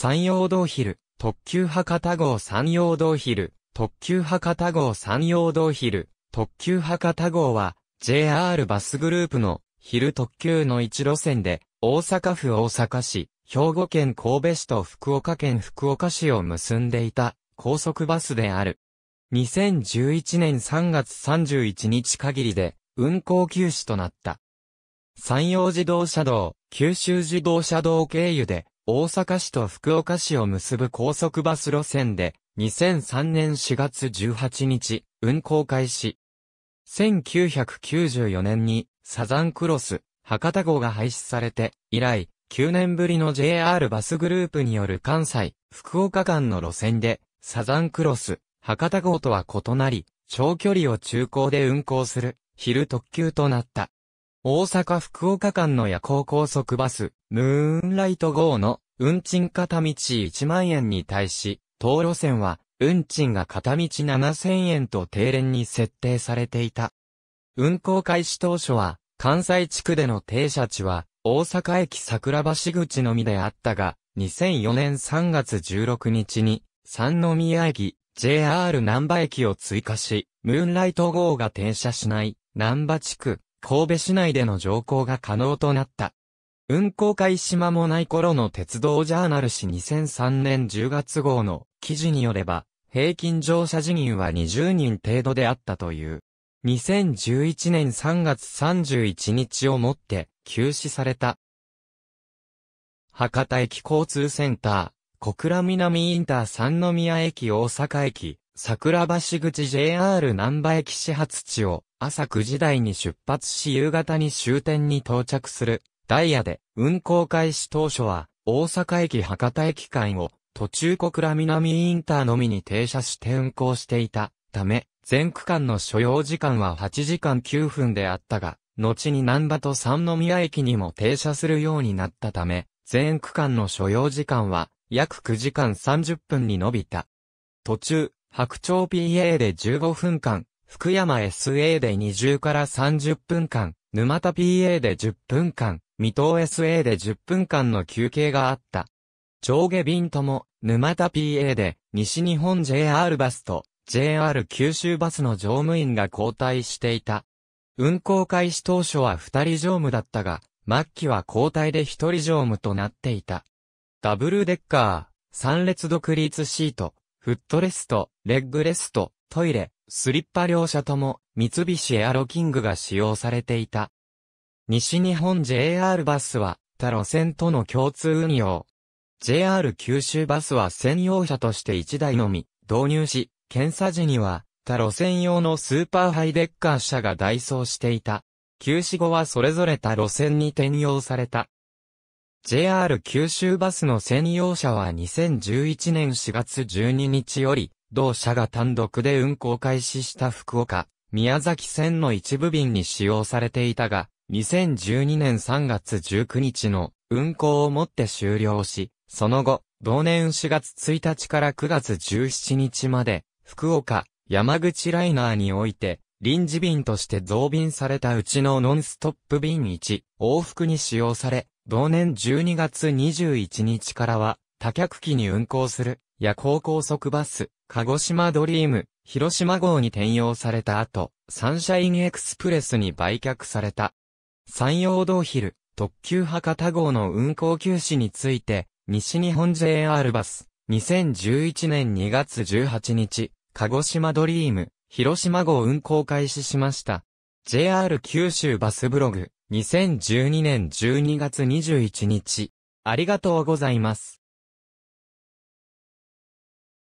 山陽道ヒル、特急博多号山陽道ヒル、特急博多号山陽道ヒル、特急博多号は、JR バスグループの、ヒル特急の一路線で、大阪府大阪市、兵庫県神戸市と福岡県福岡市を結んでいた、高速バスである。2011年3月31日限りで、運行休止となった。山陽自動車道、九州自動車道経由で、大阪市と福岡市を結ぶ高速バス路線で、2003年4月18日、運行開始。1994年に、サザンクロス、博多号が廃止されて、以来、9年ぶりの JR バスグループによる関西、福岡間の路線で、サザンクロス、博多号とは異なり、長距離を中高で運行する、昼特急となった。大阪福岡間の夜行高速バス、ムーンライト号の運賃片道1万円に対し、道路線は運賃が片道7000円と定連に設定されていた。運行開始当初は、関西地区での停車地は、大阪駅桜橋口のみであったが、2004年3月16日に、三宮駅、JR 南波駅を追加し、ムーンライト号が停車しない、南波地区、神戸市内での乗降が可能となった。運行開始間もない頃の鉄道ジャーナル誌2003年10月号の記事によれば、平均乗車人員は20人程度であったという。2011年3月31日をもって休止された。博多駅交通センター、小倉南インター三宮駅大阪駅、桜橋口 JR 南波駅始発地を朝9時台に出発し夕方に終点に到着するダイヤで、運行開始当初は、大阪駅博多駅間を、途中小倉南インターのみに停車して運行していたため、全区間の所要時間は8時間9分であったが、後に南波と三宮駅にも停車するようになったため、全区間の所要時間は約9時間30分に伸びた。途中、白鳥 PA で15分間、福山 SA で20から30分間、沼田 PA で10分間、水戸 SA で10分間の休憩があった。上下便とも、沼田 PA で、西日本 JR バスと、JR 九州バスの乗務員が交代していた。運行開始当初は二人乗務だったが、末期は交代で一人乗務となっていた。ダブルデッカー、三列独立シート、フットレスト、レッグレスト、トイレ、スリッパ両社とも三菱エアロキングが使用されていた。西日本 JR バスは他路線との共通運用。JR 九州バスは専用車として1台のみ導入し、検査時には他路線用のスーパーハイデッカー車が代走していた。休止後はそれぞれ他路線に転用された。JR 九州バスの専用車は2011年4月12日より同社が単独で運行開始した福岡、宮崎線の一部便に使用されていたが、2012年3月19日の運行をもって終了し、その後、同年4月1日から9月17日まで、福岡、山口ライナーにおいて、臨時便として増便されたうちのノンストップ便1、往復に使用され、同年12月21日からは、多客機に運行する夜行高速バス、鹿児島ドリーム、広島号に転用された後、サンシャインエクスプレスに売却された。山陽道昼、特急博多号の運行休止について、西日本 JR バス、2011年2月18日、鹿児島ドリーム、広島号運行開始しました。JR 九州バスブログ、2012年12月21日。ありがとうございます。